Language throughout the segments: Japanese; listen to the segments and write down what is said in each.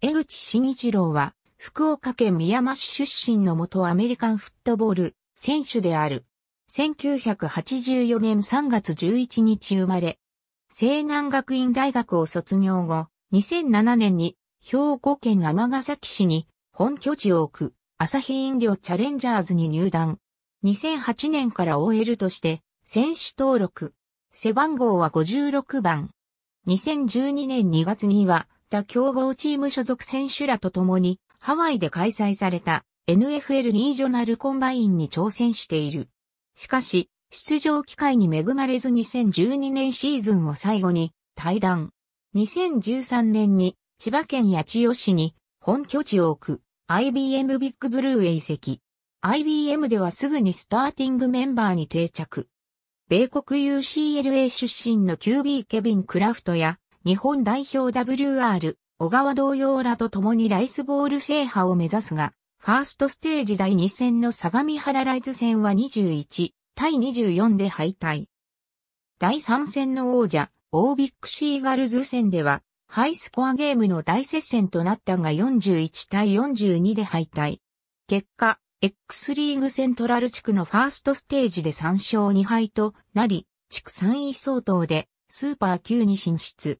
江口慎一郎は、福岡県宮間市出身の元アメリカンフットボール選手である。1984年3月11日生まれ、西南学院大学を卒業後、2007年に兵庫県尼崎市に本拠地を置く朝日飲料チャレンジャーズに入団。2008年から OL として選手登録。背番号は56番。2012年2月にはった強豪チーム所属選手らと共に、ハワイで開催された NFL リージョナルコンバインに挑戦している。しかし、出場機会に恵まれず2012年シーズンを最後に退団。2013年に千葉県八千代市に本拠地を置く IBM ビッグブルーへ移籍。IBM ではすぐにスターティングメンバーに定着。米国 UCLA 出身の QB ケビン・クラフトや日本代表 WR、小川同様らと共にライスボール制覇を目指すが、ファーストステージ第2戦の相模原ライズ戦は21対24で敗退。第3戦の王者、オービックシーガルズ戦では、ハイスコアゲームの大接戦となったが41対42で敗退。結果、X リーグセントラル地区のファーストステージで3勝2敗となり、地区3位相当でスーパー級に進出。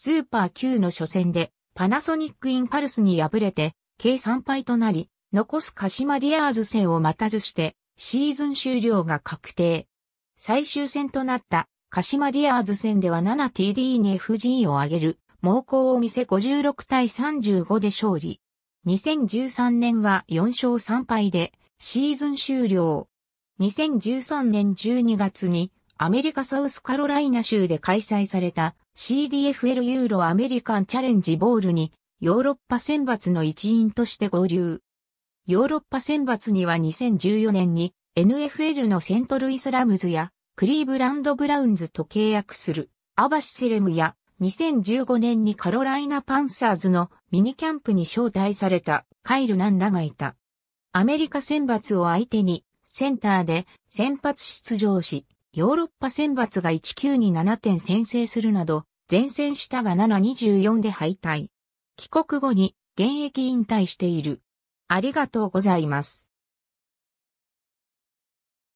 スーパー Q の初戦でパナソニックインパルスに敗れて、計3敗となり、残す鹿島ディアーズ戦を待たずして、シーズン終了が確定。最終戦となった鹿島ディアーズ戦では 7TD に FG を上げる猛攻を見せ56対35で勝利。2013年は4勝3敗でシーズン終了。2013年12月にアメリカサウスカロライナ州で開催された CDFL ユーロアメリカンチャレンジボールにヨーロッパ選抜の一員として合流。ヨーロッパ選抜には2014年に NFL のセントルイスラムズやクリーブランドブラウンズと契約するアバシセレムや2015年にカロライナパンサーズのミニキャンプに招待されたカイルナンらがいた。アメリカ選抜を相手にセンターで先発出場し、ヨーロッパ選抜が19に7点先制するなど、前線下が724で敗退。帰国後に現役引退している。ありがとうございます。